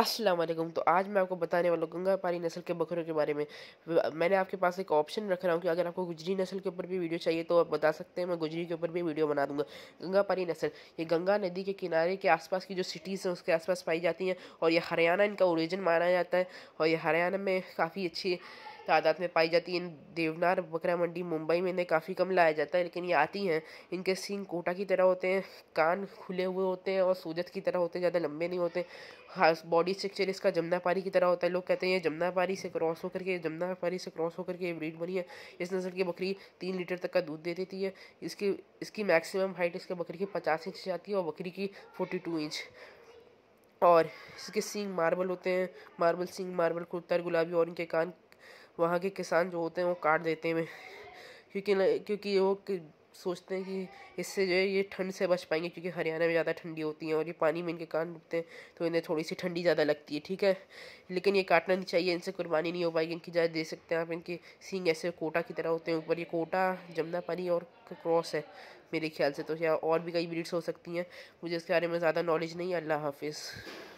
अस्सलाम वालेकुम तो आज मैं आपको बताने वाला हूँ गंगा पारी नस्ल के बकरों के बारे में मैंने आपके पास एक ऑप्शन रख रहा हूँ कि अगर आपको गुजरी नस्ल के ऊपर भी वीडियो चाहिए तो आप बता सकते हैं मैं गुजरी के ऊपर भी वीडियो बना दूंगा गंगा पारी नस्ल ये गंगा नदी के किनारे के आसपास की जो सिटीज़ हैं उसके आसपास पाई जाती हैं और ये हरियाणा इनका ओरिजिन माना जाता है और ये हरियाणा में काफ़ी अच्छी तादाद में पाई जाती है इन देवनार बकरा मंडी मुंबई में इन्हें काफ़ी कम लाया जाता है लेकिन ये आती हैं इनके सींग कोटा की तरह होते हैं कान खुले हुए होते हैं और सूजत की तरह होते हैं ज़्यादा लंबे नहीं होते बॉडी स्ट्रक्चर इसका जमुना पारी की तरह होता है लोग कहते हैं ये जमुना पारी से क्रॉस होकर के जमुना पारी से क्रॉस होकर के ब्रीड बनी है इस नस्ल की बकरी तीन लीटर तक का दूध दे देती है इसकी इसकी मैक्सिमम हाइट इसके बकरी की पचास इंच जाती है और बकरी की फोर्टी टू इंच और इसके सींग मार्बल होते हैं मार्बल सींग मार्बल कुर्ता गुलाबी और इनके कान वहाँ के किसान जो होते हैं वो काट देते हैं क्योंकि न क्योंकि वो सोचते हैं कि इससे जो है ये ठंड से बच पाएंगे क्योंकि हरियाणा में ज़्यादा ठंडी होती है और ये पानी में इनके कान रुकते हैं तो इन्हें थोड़ी सी ठंडी ज़्यादा लगती है ठीक है लेकिन ये काटना नहीं चाहिए इनसे कुर्बानी नहीं हो पाएगी इनकी जाए दे सकते हैं आप इनके सींग ऐसे कोटा की तरह होते हैं ऊपर ये कोटा जमुना पानी और क्रॉस है मेरे ख्याल से तो या और भी कई ब्रीड्स हो सकती हैं मुझे इसके बारे में ज़्यादा नॉलेज नहीं है अल्लाह हाफिज़